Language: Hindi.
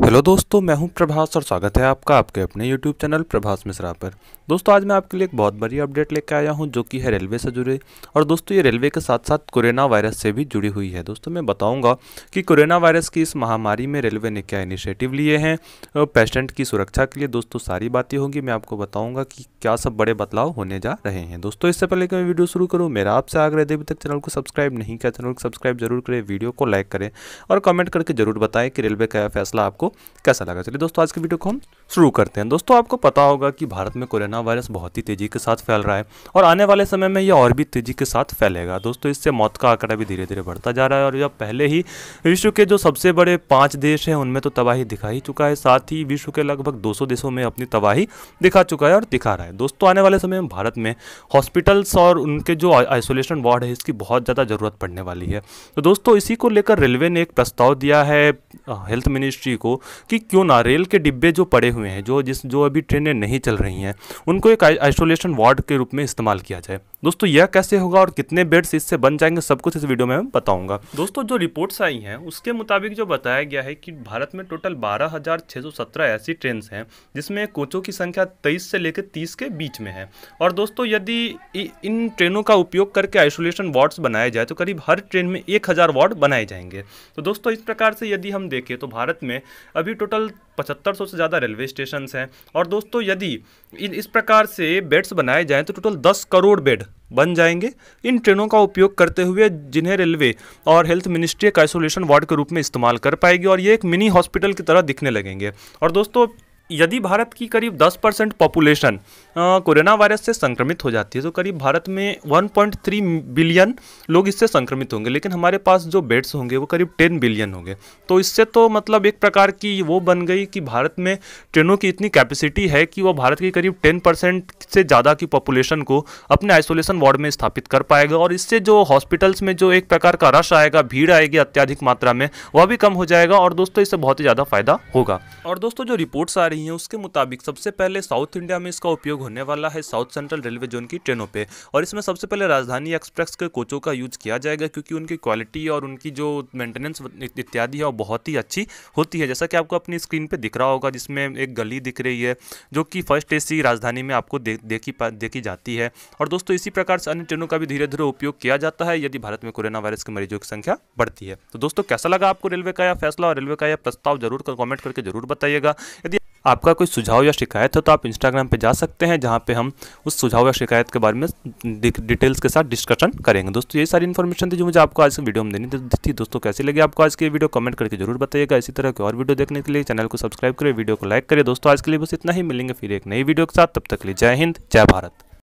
हेलो दोस्तों मैं हूं प्रभास और स्वागत है आपका आपके अपने यूट्यूब चैनल प्रभास मिश्रा पर दोस्तों आज मैं आपके लिए एक बहुत बड़ी अपडेट लेकर आया हूं जो कि है रेलवे से जुड़े और दोस्तों ये रेलवे के साथ साथ कोरोना वायरस से भी जुड़ी हुई है दोस्तों मैं बताऊंगा कि कोरोना वायरस की इस महामारी में रेलवे ने क्या इनिशिएटिव लिए हैं पेशेंट की सुरक्षा के लिए दोस्तों सारी बातें होंगी मैं आपको बताऊँगा कि क्या सब बड़े बदलाव होने जा रहे हैं दोस्तों इससे पहले कि मैं वीडियो शुरू करूँ मेरा आपसे आग्रह अभी तक चैनल को सब्सक्राइब नहीं किया चैनल को सब्सक्राइब जरूर करें वीडियो को लाइक करें और कमेंट करके जरूर बताएं कि रेलवे का यह फैसला आपको कैसा लगा चलिए दोस्तों आज के वीडियो को हम शुरू करते हैं दोस्तों आपको पता होगा कि भारत में कोरोना वायरस बहुत ही तेज़ी के साथ फैल रहा है और आने वाले समय में यह और भी तेज़ी के साथ फैलेगा दोस्तों इससे मौत का आंकड़ा भी धीरे धीरे बढ़ता जा रहा है और यह पहले ही विश्व के जो सबसे बड़े पाँच देश हैं उनमें तो तबाही दिखा ही चुका है साथ ही विश्व के लगभग दो देशों में अपनी तबाही दिखा चुका है और दिखा रहा है दोस्तों आने वाले समय में भारत में हॉस्पिटल्स और उनके जो आइसोलेशन वार्ड है इसकी बहुत ज़्यादा ज़रूरत पड़ने वाली है तो दोस्तों इसी को लेकर रेलवे ने एक प्रस्ताव दिया है हेल्थ मिनिस्ट्री को कि क्यों ना रेल के डिब्बे जो पड़े हुए हुए हैं जो जिस जो अभी ट्रेनें नहीं चल रही हैं उनको एक आइसोलेशन वार्ड के रूप में इस्तेमाल किया जाए दोस्तों यह कैसे होगा और कितने बेड्स इससे बन जाएंगे सब कुछ इस वीडियो में बताऊंगा दोस्तों जो रिपोर्ट्स आई हैं उसके मुताबिक जो बताया गया है कि भारत में टोटल 12,617 ऐसी ट्रेन हैं जिसमें कोचों की संख्या 23 से लेकर 30 के बीच में है और दोस्तों यदि इन ट्रेनों का उपयोग करके आइसोलेशन वार्ड्स बनाए जाए तो करीब हर ट्रेन में एक वार्ड बनाए जाएंगे तो दोस्तों इस प्रकार से यदि हम देखें तो भारत में अभी टोटल पचहत्तर से ज़्यादा रेलवे स्टेशन हैं और दोस्तों यदि इस प्रकार से बेड्स बनाए जाएँ तो टोटल दस करोड़ बेड बन जाएंगे इन ट्रेनों का उपयोग करते हुए जिन्हें रेलवे और हेल्थ मिनिस्ट्री एक आइसोलेशन वार्ड के रूप में इस्तेमाल कर पाएगी और ये एक मिनी हॉस्पिटल की तरह दिखने लगेंगे और दोस्तों यदि भारत की करीब 10 परसेंट पॉपुलेशन कोरोना वायरस से संक्रमित हो जाती है तो करीब भारत में 1.3 बिलियन लोग इससे संक्रमित होंगे लेकिन हमारे पास जो बेड्स होंगे वो करीब 10 बिलियन होंगे तो इससे तो मतलब एक प्रकार की वो बन गई कि भारत में ट्रेनों की इतनी कैपेसिटी है कि वो भारत के करीब टेन से ज़्यादा की पॉपुलेशन को अपने आइसोलेशन वार्ड में स्थापित कर पाएगा और इससे जो हॉस्पिटल्स में जो एक प्रकार का रश आएगा भीड़ आएगी अत्याधिक मात्रा में वह भी कम हो जाएगा और दोस्तों इससे बहुत ही ज़्यादा फायदा होगा और दोस्तों जो रिपोर्ट्स आ रही रही हैं उसके मुताबिक सबसे पहले साउथ इंडिया में इसका उपयोग होने वाला है साउथ सेंट्रल रेलवे जोन की ट्रेनों पर और इसमें सबसे पहले राजधानी एक्सप्रेस के कोचों का यूज़ किया जाएगा क्योंकि उनकी क्वालिटी और उनकी जो मेंटेनेंस इत्यादि है वो बहुत ही अच्छी होती है जैसा कि आपको अपनी स्क्रीन पर दिख रहा होगा जिसमें एक गली दिख रही है जो कि फर्स्ट एसी राजधानी में आपको दे, देखी देखी जाती है और दोस्तों इसी प्रकार से अन्य ट्रेनों का भी धीरे धीरे उपयोग किया जाता है यदि भारत में कोरोना वायरस के मरीजों की संख्या बढ़ती है तो दोस्तों कैसा लगा आपको रेलवे का यह फैसला और रेलवे का यह प्रस्ताव जरूर कमेंट करके जरूर बताइएगा यदि आपका कोई सुझाव या शिकायत हो तो आप इंस्टाग्राम पे जा सकते हैं जहाँ पे हम उस सुझाव या शिकायत के बारे में डिटेल्स के साथ डिस्कशन करेंगे दोस्तों ये सारी इन्फॉर्मेशन थी जो मुझे आपको आज की वीडियो में देनी थी दोस्तों कैसी लगी आपको आज की वीडियो कमेंट करके जरूर बताइएगा इसी तरह की और वीडियो देखने के लिए चैनल को सब्सक्राइब करें वीडियो को लाइक करें दोस्तों आज के लिए बस इतना ही मिलेंगे फिर एक नई वीडियो के साथ तब तक लिए जय हिंद जय भारत